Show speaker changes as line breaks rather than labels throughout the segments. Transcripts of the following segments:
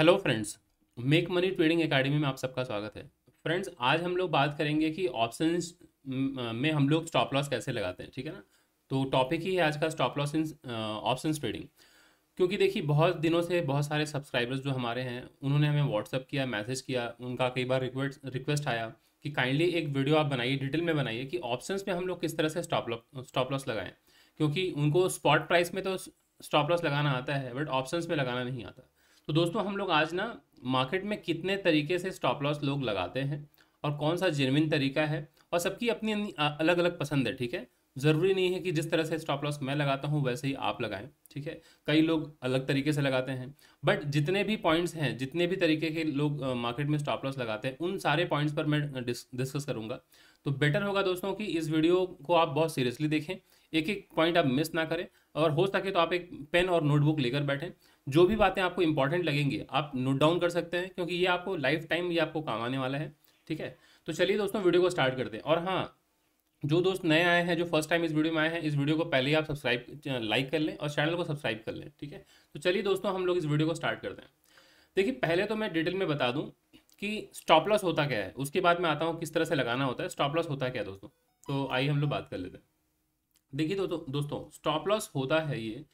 Hello friends make money trading academy में आप सबका स्वागत है फ्रेंड्स आज हम लोग बात करेंगे कि ऑप्शंस में हम लोग स्टॉप लॉस कैसे लगाते हैं ठीक है ना तो टॉपिक ही है आज का stop loss in option trading क्योंकि देखिए बहुत दिनों से बहुत सारे सब्सक्राइबर्स जो हमारे हैं उन्होंने हमें व्हाट्सअप किया मैसेज किया उनका कई बार रिक्वेस्ट रिक्वेस्ट आया कि काइंडली एक वीडियो आप बनाइए डिटेल में बनाइए कि ऑप्शंस में हम लोग किस तरह से स्टॉप लॉस स्टॉप लॉस लगाएं क्योंकि उनको स्पॉट प्राइस में तो स्टॉप लॉस लगाना आता है बट ऑप्शंस में लगाना नहीं आता तो दोस्तों हम लोग आज ना मार्केट में कितने तरीके से स्टॉप लॉस लोग लगाते हैं और कौन सा जेनविन तरीका है और सबकी अपनी अलग अलग पसंद है ठीक है ज़रूरी नहीं है कि जिस तरह से स्टॉप लॉस मैं लगाता हूँ वैसे ही आप लगाएं ठीक है कई लोग अलग तरीके से लगाते हैं बट जितने भी पॉइंट्स हैं जितने भी तरीके के लोग मार्केट में स्टॉप लॉस लगाते हैं उन सारे पॉइंट्स पर मैं डिस्कस करूँगा तो बेटर होगा दोस्तों कि इस वीडियो को आप बहुत सीरियसली देखें एक एक पॉइंट आप मिस ना करें और हो सके तो आप एक पेन और नोटबुक लेकर बैठें जो भी बातें आपको इंपॉर्टेंट लगेंगी आप नोट डाउन कर सकते हैं क्योंकि ये आपको लाइफ टाइम ये आपको काम आने वाला है ठीक है तो चलिए दोस्तों वीडियो को स्टार्ट करते हैं और हाँ जो दोस्त नए आए हैं जो फर्स्ट टाइम इस वीडियो में आए हैं इस वीडियो को पहले ही आप सब्सक्राइब लाइक कर लें और चैनल को सब्सक्राइब कर लें ठीक है तो चलिए दोस्तों हम लोग इस वीडियो को स्टार्ट करते हैं देखिए पहले तो मैं डिटेल में बता दूं कि स्टॉप लॉस होता क्या है उसके बाद मैं आता हूँ किस तरह से लगाना होता है स्टॉप लॉस होता क्या है दोस्तों तो आइए हम लोग बात कर लेते हैं देखिए दोस्तों दोस्तों स्टॉप लॉस होता है ये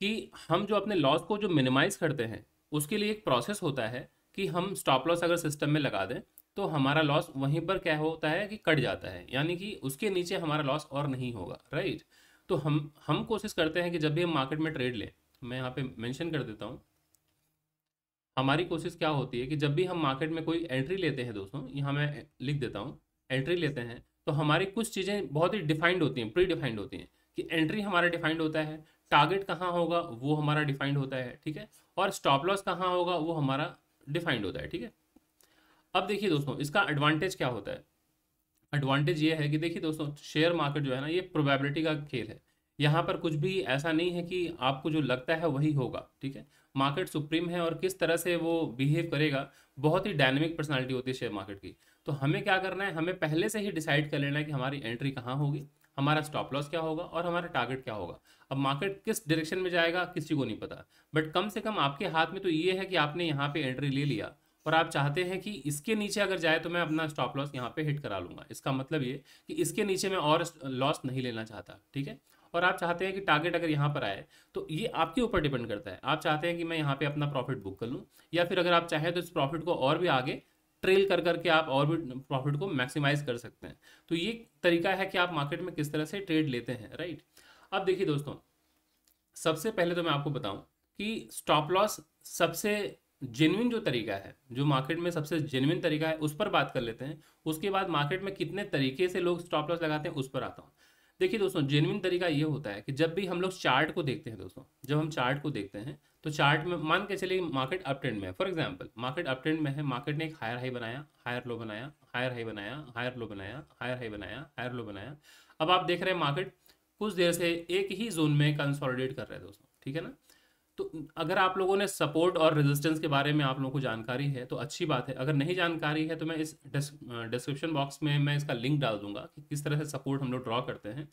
कि हम जो अपने लॉस को जो मिनिमाइज़ करते हैं उसके लिए एक प्रोसेस होता है कि हम स्टॉप लॉस अगर सिस्टम में लगा दें तो हमारा लॉस वहीं पर क्या होता है कि कट जाता है यानी कि उसके नीचे हमारा लॉस और नहीं होगा राइट तो हम हम कोशिश करते हैं कि जब भी हम मार्केट में ट्रेड लें मैं यहाँ पे मेंशन कर देता हूँ हमारी कोशिश क्या होती है कि जब भी हम मार्केट में कोई एंट्री लेते हैं दोस्तों यहाँ मैं लिख देता हूँ एंट्री लेते हैं तो हमारी कुछ चीज़ें बहुत ही डिफाइंड होती हैं प्री डिफाइंड होती हैं कि एंट्री हमारा डिफाइंड होता है टारगेट कहाँ होगा वो हमारा डिफाइंड होता है ठीक है और स्टॉप लॉस कहाँ होगा वो हमारा डिफाइंड होता है ठीक है अब देखिए दोस्तों इसका एडवांटेज क्या होता है एडवांटेज ये है कि देखिए दोस्तों शेयर मार्केट जो है ना ये प्रोबेबिलिटी का खेल है यहाँ पर कुछ भी ऐसा नहीं है कि आपको जो लगता है वही होगा ठीक है मार्केट सुप्रीम है और किस तरह से वो बिहेव करेगा बहुत ही डायनेमिक पर्सनालिटी होती है शेयर मार्केट की तो हमें क्या करना है हमें पहले से ही डिसाइड कर लेना है कि हमारी एंट्री कहाँ होगी हमारा स्टॉप लॉस क्या होगा और हमारा टारगेट क्या होगा अब मार्केट किस डायरेक्शन में जाएगा किसी को नहीं पता बट कम से कम आपके हाथ में तो ये है कि आपने यहाँ पे एंट्री ले लिया और आप चाहते हैं कि इसके नीचे अगर जाए तो मैं अपना स्टॉप लॉस यहाँ पे हिट करा लूँगा इसका मतलब ये कि इसके नीचे मैं और लॉस नहीं लेना चाहता ठीक है और आप चाहते हैं कि टारगेट अगर यहाँ पर आए तो ये आपके ऊपर डिपेंड करता है आप चाहते हैं कि मैं यहाँ पे अपना प्रॉफिट बुक कर लूँ या फिर अगर आप चाहें तो इस प्रॉफिट को और भी आगे ट्रेल कर करके आप और भी प्रॉफिट को मैक्सिमाइज कर सकते हैं तो ये तरीका है कि आप मार्केट में किस तरह से ट्रेड लेते हैं राइट अब देखिए दोस्तों सबसे पहले तो मैं आपको बताऊं कि स्टॉप लॉस सबसे जेनविन जो तरीका है जो मार्केट में सबसे जेनविन तरीका है उस पर बात कर लेते हैं उसके बाद मार्केट में कितने तरीके से लोग स्टॉप लॉस लगाते हैं उस पर आता हूँ देखिए दोस्तों जेनविन तरीका ये होता है कि जब भी हम लोग चार्ट को देखते हैं दोस्तों जब हम चार्ट को देखते हैं तो चार्ट में मान के चलिए मार्केट अप ट्रेंड में है for example market up trend में है मार्केट ने एक हायर हाई बनाया हायर लो बनाया हायर हाई बनाया हायर लो बनाया हायर हाई बनाया हायर लो बनाया अब आप देख रहे हैं मार्केट कुछ देर से एक ही जोन में कंसोलिडेट कर रहे हैं दोस्तों ठीक है ना तो अगर आप लोगों ने सपोर्ट और रेजिस्टेंस के बारे में आप लोगों को जानकारी है तो अच्छी बात है अगर नहीं जानकारी है तो मैं इस डिस्क्रिप्शन बॉक्स में मैं इसका लिंक डाल दूंगा कि किस तरह से सपोर्ट हम लोग ड्रॉ करते हैं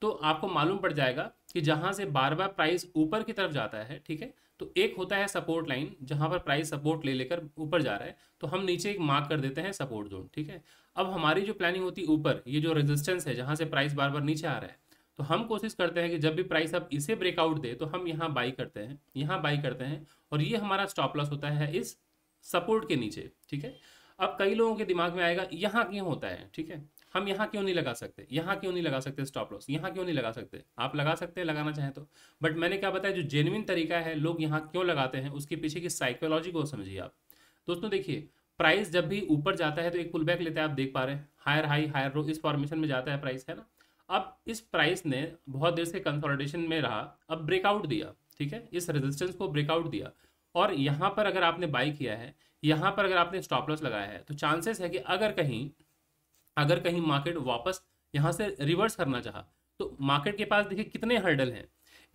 तो आपको मालूम पड़ जाएगा कि जहाँ से बार बार प्राइस ऊपर की तरफ जाता है ठीक है तो एक होता है सपोर्ट लाइन जहाँ पर प्राइस सपोर्ट ले लेकर ऊपर जा रहा है तो हम नीचे एक मार्क कर देते हैं सपोर्ट जोन ठीक है अब हमारी जो प्लानिंग होती है ऊपर ये जो रेजिस्टेंस है जहाँ से प्राइस बार बार नीचे आ रहा है तो हम कोशिश करते हैं कि जब भी प्राइस आप इसे ब्रेकआउट दे तो हम यहाँ बाई करते हैं यहाँ बाई करते हैं और ये हमारा स्टॉप लॉस होता है इस सपोर्ट के नीचे ठीक है अब कई लोगों के दिमाग में आएगा यहाँ क्यों होता है ठीक है हम यहाँ क्यों नहीं लगा सकते यहाँ क्यों नहीं लगा सकते स्टॉप लॉस यहाँ क्यों नहीं लगा सकते आप लगा सकते हैं लगाना चाहें तो बट मैंने क्या बताया जो जेनविन तरीका है लोग यहाँ क्यों लगाते हैं उसके पीछे की साइकोलॉजी को समझिए आप दोस्तों देखिए प्राइस जब भी ऊपर जाता है तो एक पुल बैक लेते हैं आप देख पा रहे हैं हायर हाई हायर रो इस फॉर्मेशन में जाता है प्राइस है ना अब इस प्राइस ने बहुत देर से कंसोलिडेशन में रहा अब ब्रेकआउट दिया ठीक है इस रेजिस्टेंस को ब्रेकआउट दिया और यहाँ पर अगर आपने बाई किया है यहाँ पर अगर आपने स्टॉप लॉस लगाया है तो चांसेस है कि अगर कहीं अगर कहीं मार्केट वापस यहाँ से रिवर्स करना चाहा तो मार्केट के पास देखिए कितने हर्डल हैं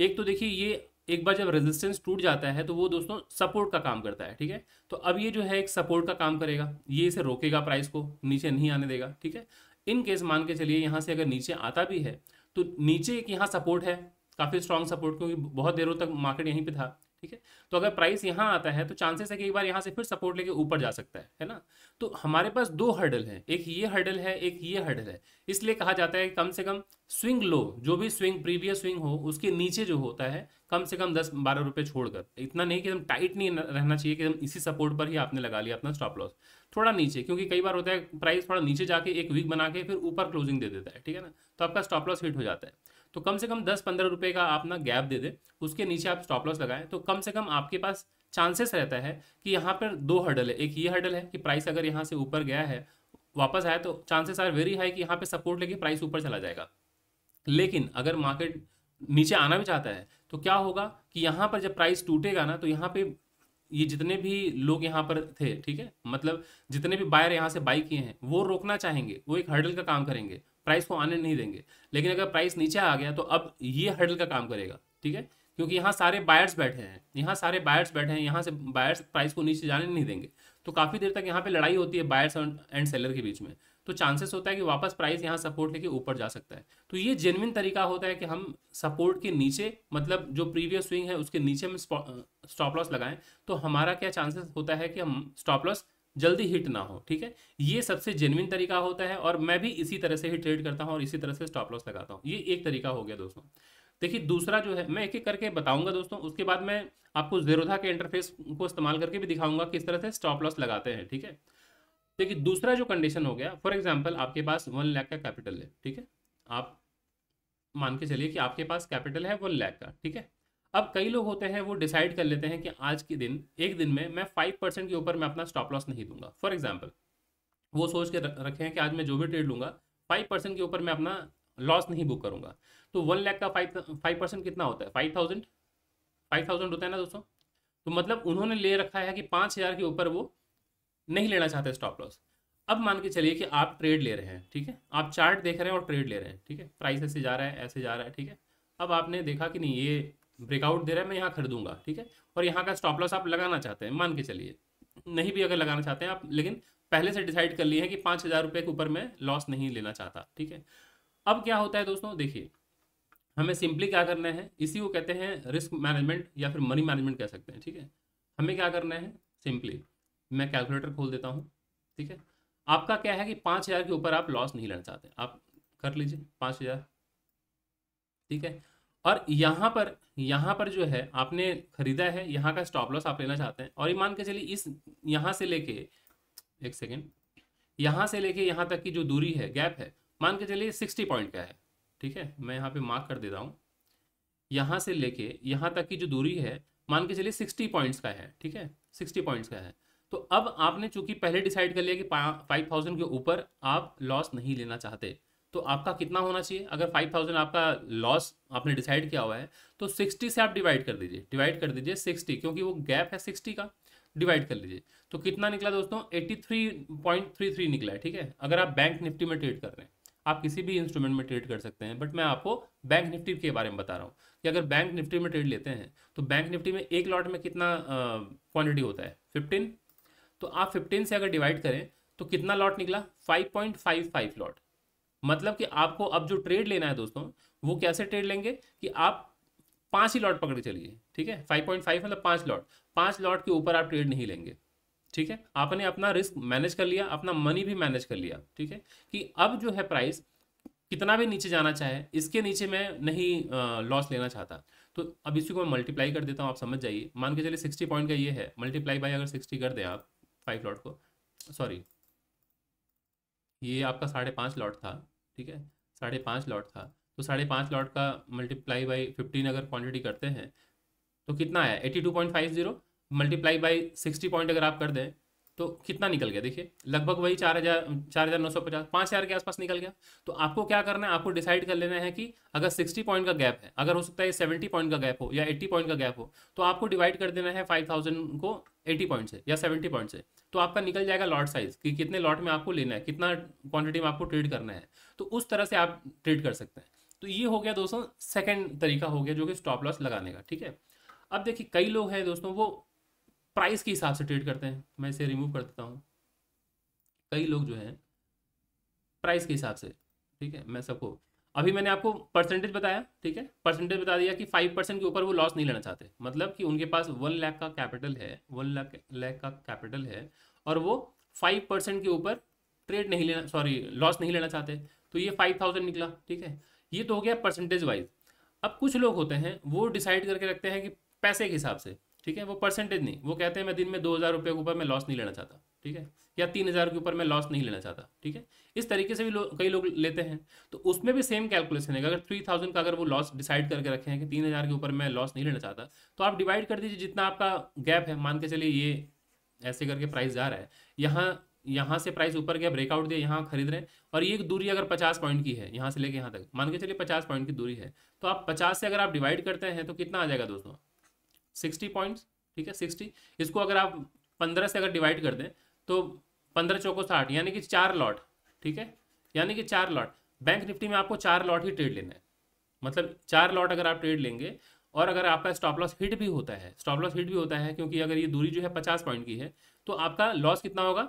एक तो देखिए ये एक बार जब रेजिस्टेंस टूट जाता है तो वो दोस्तों सपोर्ट का काम करता है ठीक है तो अब ये जो है एक सपोर्ट का काम करेगा ये इसे रोकेगा प्राइस को नीचे नहीं आने देगा ठीक है इन केस मान के चलिए यहाँ से अगर नीचे आता भी है तो नीचे एक यहाँ सपोर्ट है काफ़ी स्ट्रॉन्ग सपोर्ट क्योंकि बहुत देरों तक मार्केट यहीं पे था ठीक है तो अगर प्राइस यहाँ आता है तो चांसेस है कि एक बार यहाँ से फिर सपोर्ट लेके ऊपर जा सकता है है ना तो हमारे पास दो हर्डल हैं एक ये हर्डल है एक ये हर्डल है इसलिए कहा जाता है कि कम से कम स्विंग लो जो भी स्विंग प्रीवियस स्विंग हो उसके नीचे जो होता है कम से कम दस बारह रुपये छोड़कर इतना नहीं कि एकदम टाइट नहीं रहना चाहिए कि एकदम इसी सपोर्ट पर ही आपने लगा लिया अपना स्टॉप लॉस थोड़ा नीचे क्योंकि कई बार होता है प्राइस थोड़ा नीचे जाके एक वीक बना के फिर ऊपर क्लोजिंग दे देता है ठीक है ना तो आपका स्टॉप लॉस हिट हो जाता है तो कम से कम दस पंद्रह रुपये का आप ना गैप दे दे उसके नीचे आप स्टॉप लॉस लगाएं तो कम से कम आपके पास चांसेस रहता है कि यहाँ पर दो हर्डल है एक ये हर्डल है कि प्राइस अगर यहाँ से ऊपर गया है वापस आया तो चांसेस आर वेरी हाई कि यहाँ पे सपोर्ट लेके प्राइस ऊपर चला जाएगा लेकिन अगर मार्केट नीचे आना भी चाहता है तो क्या होगा कि यहाँ पर जब प्राइस टूटेगा ना तो यहाँ पे ये जितने भी लोग यहाँ पर थे ठीक है मतलब जितने भी बायर यहाँ से बाई किए हैं वो रोकना चाहेंगे वो एक हर्डल का काम करेंगे प्राइस को आने नहीं देंगे लेकिन अगर प्राइस नीचे आ गया तो अब ये हर्डल का काम करेगा ठीक है क्योंकि यहाँ सारे बायर्स बैठे हैं यहाँ सारे बायर्स बैठे हैं यहाँ से बायर्स प्राइस को नीचे जाने नहीं देंगे तो काफ़ी देर तक यहाँ पे लड़ाई होती है बायर्स एंड सेलर के बीच में तो चांसेस होता है कि वापस प्राइस यहाँ सपोर्ट लेके ऊपर जा सकता है तो ये जेनविन तरीका होता है कि हम सपोर्ट के नीचे मतलब जो प्रीवियस स्विंग है उसके नीचे में स्टॉप लॉस लगाएं तो हमारा क्या चांसेस होता है कि हम स्टॉप लॉस जल्दी हिट ना हो ठीक है ये सबसे जेनविन तरीका होता है और मैं भी इसी तरह से ही ट्रेड करता हूँ और इसी तरह से स्टॉप लॉस लगाता हूँ ये एक तरीका हो गया दोस्तों देखिए दूसरा जो है मैं एक एक करके बताऊंगा दोस्तों उसके बाद मैं आपको जेरोधा के इंटरफेस को इस्तेमाल करके भी दिखाऊंगा किस तरह से स्टॉप लॉस लगाते हैं ठीक है देखिए दूसरा जो कंडीशन हो गया फॉर एग्जाम्पल आपके पास वन लैख का कैपिटल है ठीक है आप मान के चलिए कि आपके पास कैपिटल है वन लैख का ठीक है अब कई लोग होते हैं वो डिसाइड कर लेते हैं कि आज के दिन एक दिन में मैं फाइव परसेंट के ऊपर मैं अपना स्टॉप लॉस नहीं दूंगा फॉर एग्जाम्पल वो सोच के रखे हैं कि आज मैं जो भी ट्रेड लूँगा फाइव परसेंट के ऊपर मैं अपना लॉस नहीं बुक करूंगा तो वन लैख का फाइव फाइव परसेंट कितना होता है फाइव थाउजेंड फाइव थाउजेंड होता है ना दोस्तों तो मतलब उन्होंने ले रखा है कि पाँच हज़ार के ऊपर वो नहीं लेना चाहते स्टॉप लॉस अब मान के चलिए कि आप ट्रेड ले रहे हैं ठीक है आप चार्ट देख रहे हैं और ट्रेड ले रहे हैं ठीक है प्राइस ऐसे जा रहा है ऐसे जा रहा है ठीक है अब आपने देखा कि नहीं ये ब्रेकआउट दे रहा है मैं यहाँ खरीदूंगा ठीक है और यहाँ का स्टॉप लॉस आप लगाना चाहते हैं मान के चलिए नहीं भी अगर लगाना चाहते हैं आप लेकिन पहले से डिसाइड कर लिए हैं कि पाँच हज़ार रुपये के ऊपर मैं लॉस नहीं लेना चाहता ठीक है अब क्या होता है दोस्तों देखिए हमें सिंपली क्या करना है इसी को कहते हैं रिस्क मैनेजमेंट या फिर मनी मैनेजमेंट कह सकते हैं ठीक है हमें क्या करना है सिंपली मैं कैलकुलेटर खोल देता हूँ ठीक है आपका क्या है कि पाँच हज़ार के ऊपर आप लॉस नहीं लेना चाहते आप कर लीजिए पाँच हज़ार ठीक है और यहाँ पर यहाँ पर जो है आपने खरीदा है यहाँ का स्टॉप लॉस आप लेना चाहते हैं और ये मान के चलिए इस यहाँ से लेके एक सेकेंड यहाँ से लेके यहाँ तक की जो दूरी है गैप है मान के चलिए सिक्सटी पॉइंट का है ठीक है मैं यहाँ पे मार्क कर दे रहा हूँ यहाँ से लेके यहाँ तक की जो दूरी है मान के चलिए सिक्सटी पॉइंट्स का है ठीक है सिक्सटी पॉइंट्स का है तो अब आपने चूंकि पहले डिसाइड कर लिया कि फाइव थाउजेंड के ऊपर आप लॉस नहीं लेना चाहते तो आपका कितना होना चाहिए अगर फाइव थाउजेंड आपका लॉस आपने डिसाइड किया हुआ है तो सिक्सटी से आप डिवाइड कर दीजिए डिवाइड कर दीजिए सिक्सटी क्योंकि वो गैप है सिक्सटी का डिवाइड कर लीजिए तो कितना निकला दोस्तों eighty three point three three निकला है ठीक है अगर आप बैंक निफ्टी में ट्रेड कर रहे हैं आप किसी भी इंस्ट्रूमेंट में ट्रेड कर सकते हैं बट मैं आपको बैंक निफ्टी के बारे में बता रहा हूँ कि अगर बैंक निफ्टी में ट्रेड लेते हैं तो बैंक निफ्टी में एक लॉट में कितना क्वान्टिटी होता है फिफ्टीन तो आप फिफ्टीन से अगर डिवाइड करें तो कितना लॉट निकला five point five five lot मतलब कि आपको अब जो ट्रेड लेना है दोस्तों वो कैसे ट्रेड लेंगे कि आप पाँच ही लॉट पकड़ के चलिए ठीक है फाइव पॉइंट फाइव मतलब पाँच लॉट पाँच लॉट के ऊपर आप ट्रेड नहीं लेंगे ठीक है आपने अपना रिस्क मैनेज कर लिया अपना मनी भी मैनेज कर लिया ठीक है कि अब जो है प्राइस कितना भी नीचे जाना चाहे इसके नीचे मैं नहीं लॉस लेना चाहता तो अब इसी को मैं मल्टीप्लाई कर देता हूँ आप समझ जाइए मान के चलिए सिक्सटी पॉइंट का ये है मल्टीप्लाई बाई अगर सिक्सटी कर दें आप फाइव लॉट को सॉरी ये आपका साढ़े पाँच लॉट था ठीक है साढ़े पाँच लॉट था तो साढ़े पाँच लॉट का मल्टीप्लाई बाई फिफ्टीन अगर क्वान्टिटी करते हैं तो कितना आया eighty two point five zero multiply by sixty point अगर आप कर दें तो कितना निकल गया देखिए लगभग वही चार हज़ार चार हज़ार नौ सौ पचास पाँच हज़ार के आसपास निकल गया तो आपको क्या करना है आपको डिसाइड कर लेना है कि अगर सिक्सटी पॉइंट का गैप है अगर हो सकता है सेवेंटी पॉइंट का गैप हो या एट्टी पॉइंट का गैप हो तो आपको डिवाइड कर देना है फाइव थाउजेंड को एटी पॉइंट है या सेवेंटी पॉइंट है तो आपका निकल जाएगा लॉट साइज कि कितने लॉट में आपको लेना है कितना क्वांटिटी में आपको ट्रेड करना है तो उस तरह से आप ट्रेड कर सकते हैं तो ये हो गया दोस्तों सेकेंड तरीका हो गया जो कि स्टॉप लॉस लगाने का ठीक है अब देखिए कई लोग हैं दोस्तों वो प्राइस के हिसाब से ट्रेड करते हैं मैं इसे रिमूव कर देता हूँ कई लोग जो हैं प्राइस के हिसाब से ठीक है मैं सबको अभी मैंने आपको परसेंटेज बताया ठीक है परसेंटेज बता दिया कि फाइव परसेंट के ऊपर वो लॉस नहीं लेना चाहते मतलब कि उनके पास वन लाख का कैपिटल है वन लाख लाख का कैपिटल है और वो फाइव परसेंट के ऊपर ट्रेड नहीं लेना सॉरी लॉस नहीं लेना चाहते तो ये फाइव थाउजेंड निकला ठीक है ये तो हो गया परसेंटेज वाइज अब कुछ लोग होते हैं वो डिसाइड करके रखते हैं कि पैसे के हिसाब से ठीक है वो परसेंटेज नहीं वो कहते हैं मैं दिन में दो हज़ार रुपये के ऊपर मैं लॉस नहीं लेना चाहता ठीक है या तीन हज़ार के ऊपर मैं लॉस नहीं लेना चाहता ठीक है इस तरीके से भी लो, कई लोग लेते हैं तो उसमें भी सेम कैलकुलेशन है अगर थ्री थाउजेंड का अगर वो लॉस डिसाइड करके रखे हैं कि तीन हज़ार के ऊपर मैं लॉस नहीं लेना चाहता तो आप डिवाइड कर दीजिए जितना आपका गैप है मान के चलिए ये ऐसे करके प्राइस जा रहा है यहाँ यहाँ से प्राइस ऊपर गया ब्रेकआउट दिया यहाँ खरीद रहे हैं और ये दूरी अगर पचास पॉइंट की है यहाँ से लेके यहाँ तक मान के चलिए पचास पॉइंट की दूरी है तो आप पचास से अगर आप डिवाइड करते हैं तो कितना आ जाएगा दोस्तों सिक्सटी पॉइंट्स ठीक है सिक्सटी इसको अगर आप पंद्रह से अगर डिवाइड कर दें तो पंद्रह चौको साठ यानी कि चार लॉट ठीक है यानी कि चार लॉट बैंक निफ्टी में आपको चार लॉट ही ट्रेड लेना है मतलब चार लॉट अगर आप ट्रेड लेंगे और अगर आपका स्टॉप लॉस हिट भी होता है स्टॉप लॉस हिट भी होता है क्योंकि अगर ये दूरी जो है पचास पॉइंट की है तो आपका लॉस कितना होगा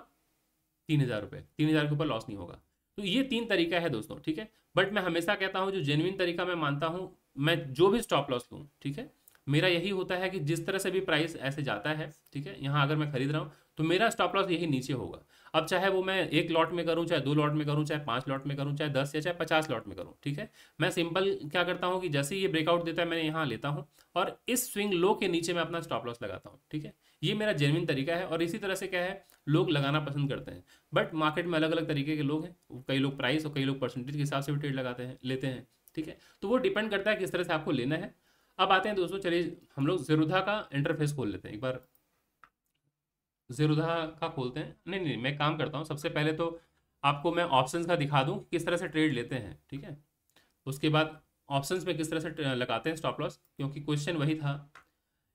तीन हज़ार रुपये तीन हज़ार के ऊपर लॉस नहीं होगा तो ये तीन तरीका है दोस्तों ठीक है बट मैं हमेशा कहता हूँ जो जेन्यन तरीका मैं मानता हूँ मैं जो भी स्टॉप लॉस लूँ ठीक है मेरा यही होता है कि जिस तरह से भी प्राइस ऐसे जाता है ठीक है यहाँ अगर मैं खरीद रहा हूँ तो मेरा स्टॉप लॉस यही नीचे होगा अब चाहे वो मैं एक लॉट में करूँ चाहे दो लॉट में करूँ चाहे पाँच लॉट में करूँ चाहे दस या चाहे पचास लॉट में करूँ ठीक है मैं सिंपल क्या करता हूँ कि जैसे ये ब्रेकआउट देता है मैं यहाँ लेता हूँ और इस स्विंग लो के नीचे मैं अपना स्टॉप लॉस लगाता हूँ ठीक है ये मेरा जेनविन तरीका है और इसी तरह से क्या है लोग लगाना पसंद करते हैं बट मार्केट में अलग अलग तरीके के लोग हैं कई लोग प्राइस और कई लोग परसेंटेज के हिसाब से भी ट्रेड लगाते हैं लेते हैं ठीक है तो वो डिपेंड करता है किस तरह से आपको लेना है अब आते हैं दोस्तों चलिए हम लोग जरूधा का इंटरफेस खोल लेते हैं एक बार जीरोधा का खोलते हैं नहीं नहीं मैं काम करता हूँ सबसे पहले तो आपको मैं ऑप्शंस का दिखा दूँ किस तरह से ट्रेड लेते हैं ठीक है उसके बाद ऑप्शंस में किस तरह से लगाते हैं स्टॉप लॉस क्योंकि क्वेश्चन वही था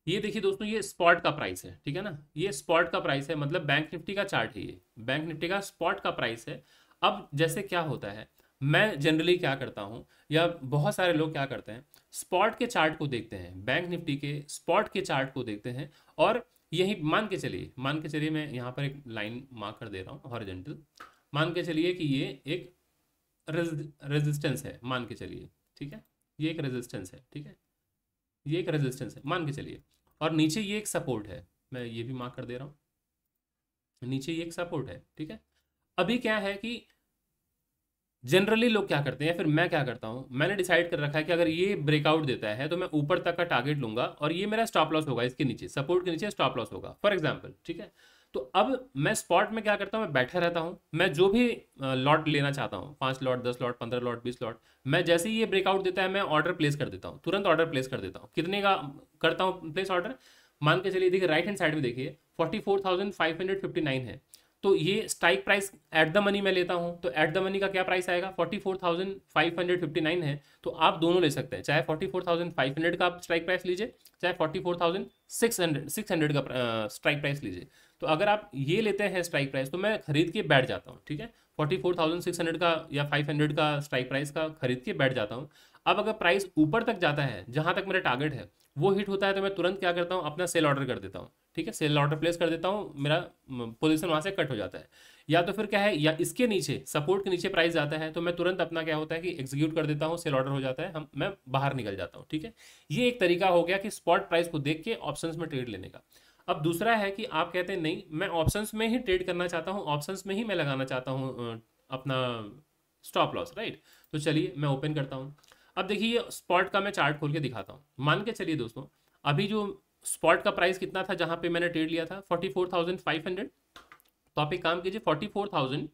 ये देखिए दोस्तों ये स्पॉट का प्राइस है ठीक है ना ये स्पॉट का प्राइस है मतलब बैंक निफ्टी का चार्ट है ये बैंक निफ्टी का स्पॉट का प्राइस है अब जैसे क्या होता है मैं जनरली क्या करता हूँ या बहुत सारे लोग क्या करते हैं स्पॉट के चार्ट को देखते हैं बैंक निफ्टी के स्पॉट के चार्ट को देखते हैं और यही मान के चलिए मान के चलिए मैं यहाँ पर एक लाइन मार्क कर दे रहा हूँ हॉरिजेंटल मान के चलिए कि ये एक रेजिस्टेंस है मान के चलिए ठीक है ये एक रेजिस्टेंस है ठीक है ये एक रेजिस्टेंस है मान के चलिए और नीचे ये एक सपोर्ट है मैं ये भी मार्क कर दे रहा हूँ नीचे ये एक सपोर्ट है ठीक है अभी क्या है कि जनरली लोग क्या करते हैं फिर मैं क्या करता हूँ मैंने डिसाइड कर रखा है कि अगर ये ब्रेकआउट देता है तो मैं ऊपर तक का टारगेट लूंगा और ये मेरा स्टॉप लॉस होगा इसके नीचे सपोर्ट के नीचे स्टॉप लॉस होगा फॉर एग्जाम्पल ठीक है तो अब मैं स्पॉट में क्या करता हूँ मैं बैठा रहता हूँ मैं जो भी लॉट लेना चाहता हूँ पाँच लॉट दस लॉट पंद्रह लॉट बीस लॉट मैं जैसे ही ये ब्रेकआउट देता है मैं ऑर्डर प्लेस कर देता हूँ तुरंत ऑर्डर प्लेस कर देता हूँ कितने का करता हूँ प्लेस ऑर्डर मान के चलिए देखिए राइट हैंड साइड में देखिए forty four thousand five hundred fifty nine है तो ये strike price at the money मैं लेता हूँ तो एट द मनी का क्या प्राइस आएगा forty four thousand five hundred fifty nine है तो आप दोनों ले सकते हैं चाहे forty four thousand five hundred का आप स्ट्राइक प्राइस लीजिए चाहे forty four thousand six hundred six hundred का स्ट्राइक प्राइस लीजिए तो अगर आप ये लेते हैं स्ट्राइक प्राइस तो मैं खरीद के बैठ जाता हूँ ठीक है forty four thousand six hundred का या फाइव हंड्रेड का स्ट्राइक प्राइस का खरीद के बैठ जाता हूँ अब अगर प्राइस ऊपर तक जाता है जहाँ तक मेरा टारगेट है वो हिट होता है तो मैं तुरंत क्या करता हूँ अपना सेल ऑर्डर कर देता हूँ ठीक है सेल ऑर्डर प्लेस कर देता हूँ मेरा पोजिशन वहाँ से कट हो जाता है या तो फिर क्या है या इसके नीचे सपोर्ट के नीचे प्राइस जाता है तो मैं तुरंत अपना क्या होता है कि एग्जीक्यूट कर देता हूँ सेल ऑर्डर हो जाता है हम मैं बाहर निकल जाता हूँ ठीक है ये एक तरीका हो गया कि स्पॉट प्राइस को देख के ऑप्शन में ट्रेड लेने का अब दूसरा है कि आप कहते हैं नहीं मैं ऑप्शंस में ही ट्रेड करना चाहता हूँ ऑप्शंस में ही मैं लगाना चाहता हूँ अपना स्टॉप लॉस राइट तो चलिए मैं ओपन करता हूँ अब देखिए ये स्पॉट का मैं चार्ट खोल के दिखाता हूँ मान के चलिए दोस्तों अभी जो स्पॉट का प्राइस कितना था जहाँ पे मैंने ट्रेड लिया था forty four thousand five hundred तो आप एक काम कीजिए forty four thousand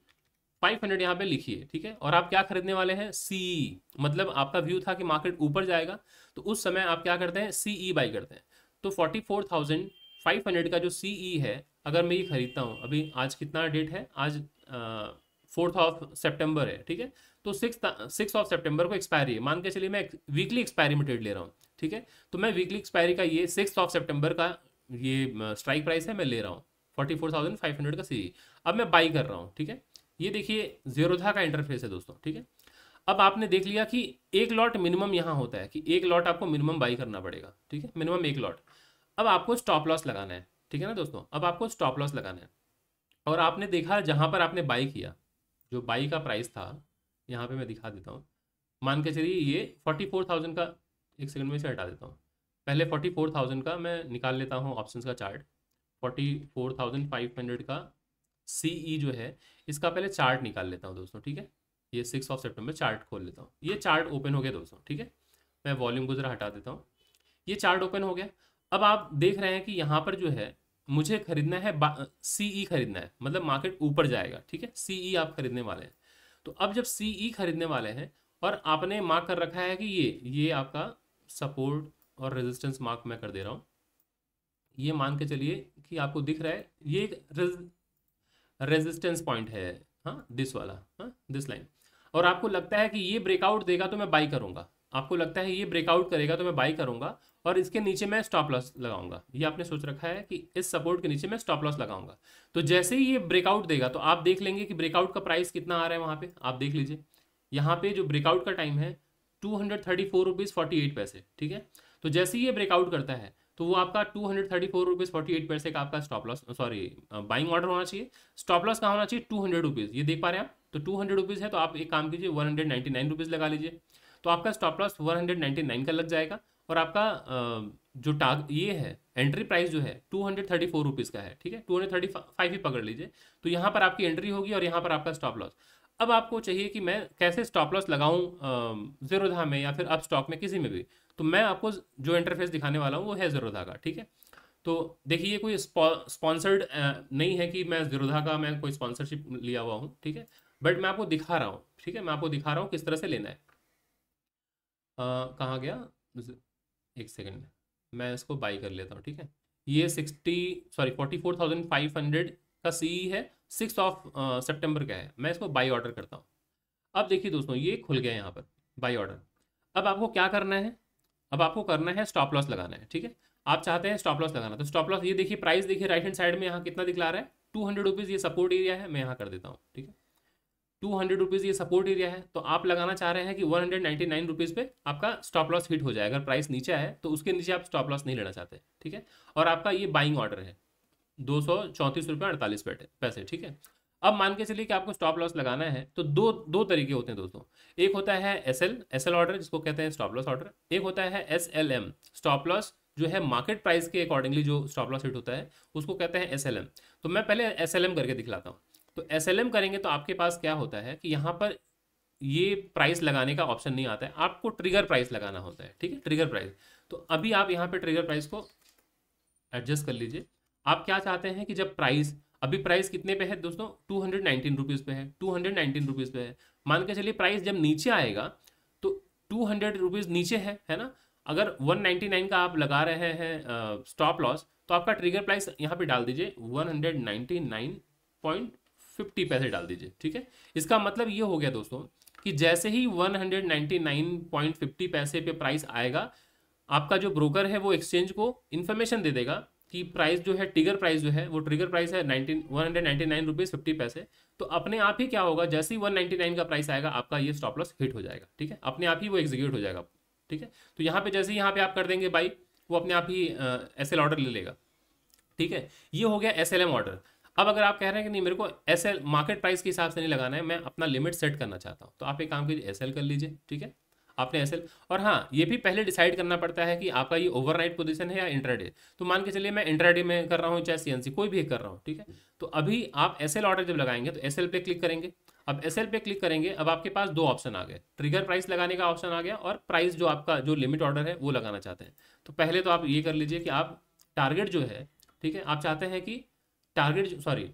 five hundred यहाँ पे लिखिए ठीक है और आप क्या खरीदने वाले हैं सीई e, मतलब आपका व्यू था कि मार्केट ऊपर जाएगा तो उस समय आप क्या करते हैं सीई बाई e करते हैं तो forty four thousand five hundred का जो सीई e है अगर मैं ये खरीदता हूँ अभी आज कितना डेट है आज फोर्थ ऑफ सेप्टेम्बर है ठीक है तो सिक्स सिक्स ऑफ सेप्टेम्बर को एक्सपायरी है मान के चलिए मैं वीकली एक्सपायरी में ट्रेड ले रहा हूँ ठीक है तो मैं वीकली एक्सपायरी का ये सिक्स ऑफ सेप्टेम्बर का ये स्ट्राइक प्राइस है मैं ले रहा हूँ forty four thousand five hundred का सी e. अब मैं बाई कर रहा हूँ ठीक है ये देखिए था का इंटरफेस है दोस्तों ठीक है अब आपने देख लिया कि एक लॉट मिनिमम यहाँ होता है कि एक लॉट आपको मिनिमम बाई करना पड़ेगा ठीक है मिनिमम एक लॉट अब आपको स्टॉप लॉस लगाना है ठीक है ना दोस्तों अब आपको स्टॉप लॉस लगाना है और आपने देखा जहाँ पर आपने बाई किया जो बाई का प्राइस था यहाँ पर मैं दिखा देता हूँ मान के चलिए ये फोर्टी फोर थाउजेंड का एक सेकंड में इसे हटा देता हूँ पहले फोर्टी फोर थाउजेंड का मैं निकाल लेता हूँ ऑप्शंस का chart forty four thousand five hundred का सी ई e जो है इसका पहले चार्ट निकाल लेता हूँ दोस्तों ठीक है ये सिक्स ऑफ सेप्टेम्बर चार्ट खोल लेता हूँ ये चार्ट ओपन हो गया दोस्तों ठीक है मैं वॉल्यूम को ज़रा हटा देता हूँ ये चार्ट ओपन हो गया अब आप देख रहे हैं कि यहाँ पर जो है मुझे खरीदना है सीई e खरीदना है मतलब मार्केट ऊपर जाएगा ठीक है सीई e आप खरीदने वाले हैं तो अब जब सीई खरीदने वाले हैं और आपने मार्क कर रखा है कि ये ये आपका सपोर्ट और रेजिस्टेंस मार्क मैं कर दे रहा हूँ ये मान के चलिए कि आपको दिख रहा है ये एक रेजिस्टेंस पॉइंट है हाँ दिस वाला हाँ दिस लाइन और आपको लगता है कि ये ब्रेकआउट देगा तो मैं बाई करूँगा आपको लगता है ये ब्रेकआउट करेगा तो मैं बाई करूँगा और इसके नीचे मैं स्टॉप लॉस लगाऊंगा ये आपने सोच रखा है कि इस सपोर्ट के नीचे मैं स्टॉप लॉस लगाऊंगा तो जैसे ही ये ब्रेकआउट देगा तो आप देख लेंगे कि ब्रेकआउट का प्राइस कितना आ रहा है वहाँ पे आप देख लीजिए यहाँ पे जो ब्रेकआउट का टाइम है two hundred thirty four rupees forty eight पैसे ठीक है तो जैसे ही ये ब्रेकआउट करता है तो वो आपका two hundred thirty four rupees forty eight पैसे का आपका stop loss sorry buying order होना चाहिए स्टॉप लॉस कहाँ होना चाहिए टू हंड्रेड रुपीज़ ये देख पा रहे हैं आप तो टू हंड्रेड रुपीज़ है तो आप एक काम कीजिए one hundred ninety nine rupees लगा लीजिए तो आपका stop loss one hundred ninety nine का लग जाएगा और आपका जो टाग ये है एंट्री प्राइस जो है two hundred thirty four rupees का है ठीक है टू हंड्रेड थर्टी फाइव ही पकड़ लीजिए तो यहाँ पर आपकी एंट्री होगी और यहाँ पर आपका स्टॉप लॉस अब आपको चाहिए कि मैं कैसे स्टॉप लॉस लगाऊं जीरोधा में या फिर अब स्टॉक में किसी में भी तो मैं आपको जो इंटरफेस दिखाने वाला हूँ वो है जीरोधा का ठीक है तो देखिए कोई स्पॉन्सर्ड नहीं है कि मैं जीरोधा का मैं कोई स्पॉन्सरशिप लिया हुआ हूँ ठीक है बट मैं आपको दिखा रहा हूँ ठीक है मैं आपको दिखा रहा हूँ किस तरह से लेना है कहाँ गया एक सेकेंड मैं इसको बाई कर लेता हूँ ठीक है ये sixty sorry forty four thousand five hundred का सी e है सिक्स ऑफ सेप्टेम्बर का है मैं इसको बाई ऑर्डर करता हूँ अब देखिए दोस्तों ये खुल गया यहाँ पर बाई ऑर्डर अब आपको क्या करना है अब आपको करना है स्टॉप लॉस लगाना है ठीक है आप चाहते हैं स्टॉप लॉस लगाना तो स्टॉप लॉस ये देखिए प्राइस देखिए राइट हैंड साइड में यहाँ कितना दिखला रहा है टू हंड्रेड रुपीज़ ये सपोर्ट एरिया है मैं यहाँ कर देता हूँ ठीक है टू हंड्रेड रुपीज़ ये सपोर्ट एरिया है तो आप लगाना चाह रहे हैं कि one hundred ninety nine rupees पे आपका स्टॉप लॉस हिट हो जाए अगर प्राइस नीचे है तो उसके नीचे आप स्टॉप लॉस नहीं लेना चाहते ठीक है और आपका ये बाइंग ऑर्डर है दो सौ चौंतीस रुपये अड़तालीस पैसे ठीक है अब मान के चलिए कि आपको स्टॉप लॉस लगाना है तो दो दो तरीके होते हैं दोस्तों एक होता है S L S L order जिसको कहते हैं स्टॉप लॉस ऑर्डर एक होता है S L M stop loss जो है मार्केट प्राइस के अकॉर्डिंगली जो स्टॉप लॉस हिट होता है उसको कहते हैं एस एल एम तो मैं पहले एस एल एम करके दिखलाता हूँ तो एस एल एम करेंगे तो आपके पास क्या होता है कि यहाँ पर ये प्राइस लगाने का ऑप्शन नहीं आता है आपको ट्रिगर प्राइस लगाना होता है ठीक है ट्रिगर प्राइस तो अभी आप यहाँ पर ट्रिगर प्राइस को एडजस्ट कर लीजिए आप क्या चाहते हैं कि जब प्राइस अभी प्राइस कितने पे है दोस्तों टू हंड्रेड नाइनटीन रुपीज़ पे है टू हंड्रेड नाइनटीन रुपीज़ पे है मान के चलिए प्राइस जब नीचे आएगा तो टू हंड्रेड रुपीज़ नीचे है है ना अगर वन नाइन्टी नाइन का आप लगा रहे हैं स्टॉप लॉस तो आपका ट्रिगर प्राइस यहाँ पे डाल दीजिए one hundred ninety nine point fifty पैसे डाल दीजिए ठीक है इसका मतलब ये हो गया दोस्तों कि जैसे ही 199.50 पैसे पे प्राइस आएगा आपका जो ब्रोकर है वो एक्सचेंज को इन्फॉर्मेशन दे देगा कि प्राइस जो है टिगर प्राइस जो है वो ट्रिगर प्राइस है nineteen one hundred ninety nine rupees fifty पैसे तो अपने आप ही क्या होगा जैसे ही वन नाइन्टी नाइन का प्राइस आएगा आपका ये स्टॉप लॉस हिट हो जाएगा ठीक है अपने आप ही वो एग्जीक्यूट हो जाएगा ठीक है तो यहाँ पे जैसे ही यहाँ पे आप कर देंगे बाई वो अपने आप ही एस ऑर्डर ले लेगा ठीक है ये हो गया एस ऑर्डर अब अगर आप कह रहे हैं कि नहीं मेरे को एस मार्केट प्राइस के हिसाब से नहीं लगाना है मैं अपना लिमिट सेट करना चाहता हूँ तो आप एक काम कीजिए एस कर लीजिए ठीक है आपने एस और हाँ ये भी पहले डिसाइड करना पड़ता है कि आपका ये ओवरनाइट पोजीशन है या इंट्राडे तो मान के चलिए मैं इंट्राडे में कर रहा हूँ चाहे सीएनसी कोई भी कर रहा हूँ ठीक है तो अभी आप एस ऑर्डर जब लगाएंगे तो एस पे क्लिक करेंगे अब एस पे क्लिक करेंगे अब आपके पास दो ऑप्शन आ गए ट्रिगर प्राइस लगाने का ऑप्शन आ गया और प्राइस जो आपका जो लिमिट ऑर्डर है वो लगाना चाहते हैं तो पहले तो आप ये कर लीजिए कि आप टारगेट जो है ठीक है आप चाहते हैं कि टारगेट सॉरी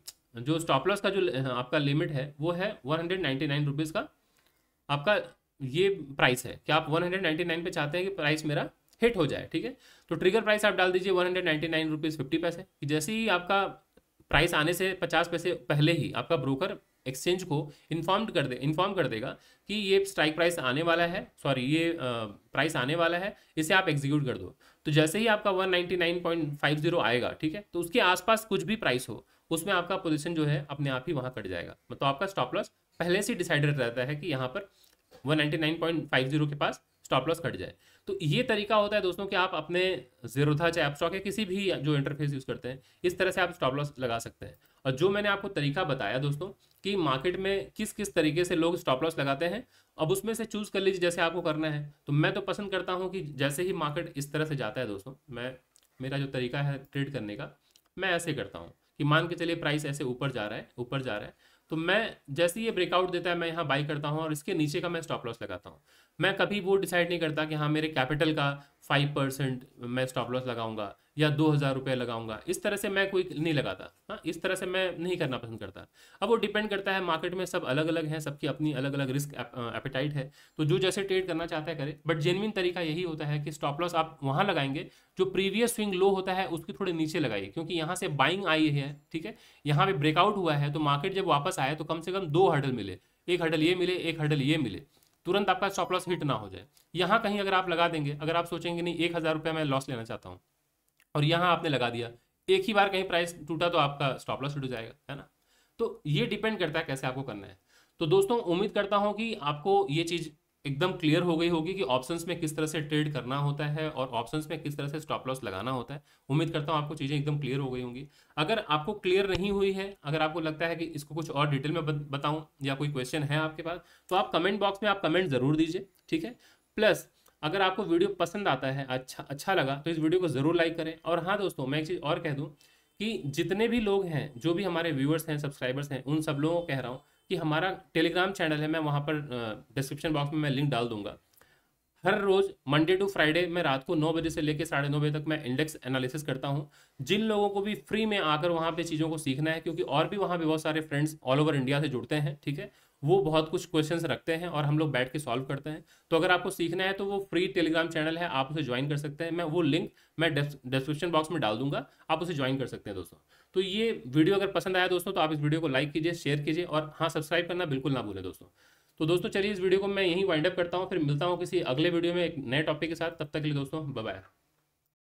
जो स्टॉप लॉस का जो हाँ, आपका लिमिट है वो है one hundred ninety nine rupees का आपका ये प्राइस है कि आप 199 पे चाहते हैं कि प्राइस मेरा हिट हो जाए ठीक है तो ट्रिगर प्राइस आप डाल दीजिए वन हंड्रेड रुपीज फिफ्टी पैसे जैसे ही आपका प्राइस आने से पचास पैसे पहले ही आपका ब्रोकर एक्सचेंज को इन्फॉर्म कर दे इन्फॉर्म कर देगा कि ये स्ट्राइक प्राइस आने वाला है सॉरी ये प्राइस आने वाला है इसे आप एग्जीक्यूट कर दो तो जैसे ही आपका 199.50 आएगा ठीक है तो उसके आसपास कुछ भी प्राइस हो उसमें आपका पोजीशन जो है अपने आप ही वहाँ कट जाएगा तो आपका स्टॉप लॉस पहले से डिसाइडेड रहता है कि यहाँ पर 199.50 के पास स्टॉप लॉस कट जाए तो ये तरीका होता है दोस्तों कि आप अपने जीरो था चाहे आप स्टॉक या किसी भी जो इंटरफेस यूज़ करते हैं इस तरह से आप स्टॉप लॉस लगा सकते हैं और जो मैंने आपको तरीका बताया दोस्तों कि मार्केट में किस किस तरीके से लोग स्टॉप लॉस लगाते हैं अब उसमें से चूज़ कर लीजिए जैसे आपको करना है तो मैं तो पसंद करता हूँ कि जैसे ही मार्केट इस तरह से जाता है दोस्तों मैं मेरा जो तरीका है ट्रेड करने का मैं ऐसे करता हूँ कि मान के चलिए प्राइस ऐसे ऊपर जा रहा है ऊपर जा रहा है तो मैं जैसे ये ब्रेकआउट देता है मैं यहाँ बाई करता हूँ और इसके नीचे का मैं स्टॉप लॉस लगाता हूँ मैं कभी वो डिसाइड नहीं करता कि हाँ मेरे कैपिटल का फाइव परसेंट मैं स्टॉप लॉस लगाऊंगा या दो हज़ार रुपये लगाऊंगा इस तरह से मैं कोई नहीं लगाता हाँ इस तरह से मैं नहीं करना पसंद करता अब वो डिपेंड करता है मार्केट में सब अलग अलग हैं सबकी अपनी अलग अलग रिस्क एपेटाइट है तो जो जैसे ट्रेड करना चाहता है करे बट जेनविन तरीका यही होता है कि स्टॉप लॉस आप वहाँ लगाएंगे जो प्रीवियस स्विंग लो होता है उसके थोड़े नीचे लगाइए क्योंकि यहाँ से बाइंग आई है ठीक है यहाँ पर ब्रेकआउट हुआ है तो मार्केट जब वापस आए तो कम से कम दो हर्डल मिले एक हर्डल ये मिले एक हर्डल ये मिले तुरंत आपका स्टॉप लॉस हिट ना हो जाए यहाँ कहीं अगर आप लगा देंगे अगर आप सोचेंगे नहीं एक हज़ार रुपया मैं लॉस लेना चाहता हूँ और यहाँ आपने लगा दिया एक ही बार कहीं प्राइस टूटा तो आपका स्टॉप लॉस हिट हो जाएगा है ना तो ये डिपेंड करता है कैसे आपको करना है तो दोस्तों उम्मीद करता हूँ कि आपको ये चीज़ एकदम क्लियर हो गई होगी कि ऑप्शंस में किस तरह से ट्रेड करना होता है और ऑप्शंस में किस तरह से स्टॉप लॉस लगाना होता है उम्मीद करता हूँ आपको चीज़ें एकदम क्लियर हो गई होंगी अगर आपको क्लियर नहीं हुई है अगर आपको लगता है कि इसको कुछ और डिटेल में बताऊँ या कोई क्वेश्चन है आपके पास तो आप कमेंट बॉक्स में आप कमेंट ज़रूर दीजिए ठीक है प्लस अगर आपको वीडियो पसंद आता है अच्छा अच्छा लगा तो इस वीडियो को ज़रूर लाइक करें और हाँ दोस्तों मैं एक चीज़ और कह दूँ कि जितने भी लोग हैं जो भी हमारे व्यूअर्स हैं सब्सक्राइबर्स हैं उन सब लोगों को कह रहा हूँ कि हमारा टेलीग्राम चैनल है मैं वहाँ पर डिस्क्रिप्शन बॉक्स में मैं लिंक डाल दूंगा हर रोज़ मंडे टू फ्राइडे मैं रात को नौ बजे से लेकर साढ़े नौ बजे तक मैं इंडेक्स एनालिसिस करता हूँ जिन लोगों को भी फ्री में आकर वहाँ पे चीज़ों को सीखना है क्योंकि और भी वहाँ पर बहुत सारे फ्रेंड्स ऑल ओवर इंडिया से जुड़ते हैं ठीक है वो बहुत कुछ क्वेश्चंस रखते हैं और हम लोग बैठ के सॉल्व करते हैं तो अगर आपको सीखना है तो वो फ्री टेलीग्राम चैनल है आप उसे ज्वाइन कर सकते हैं मैं वो लिंक मैं डिस्क्रिप्शन बॉक्स में डाल दूंगा आप उसे ज्वाइन कर सकते हैं दोस्तों तो ये वीडियो अगर पसंद आया दोस्तों तो आप इस वीडियो को लाइक कीजिए शेयर कीजिए और हाँ सब्सक्राइब करना बिल्कुल ना भूलें दोस्तों तो दोस्तों चलिए इस वीडियो को मैं यहीं वाइंड अप करता हूँ फिर मिलता हूँ किसी अगले वीडियो में एक नए टॉपिक के साथ तब तक के लिए दोस्तों बाय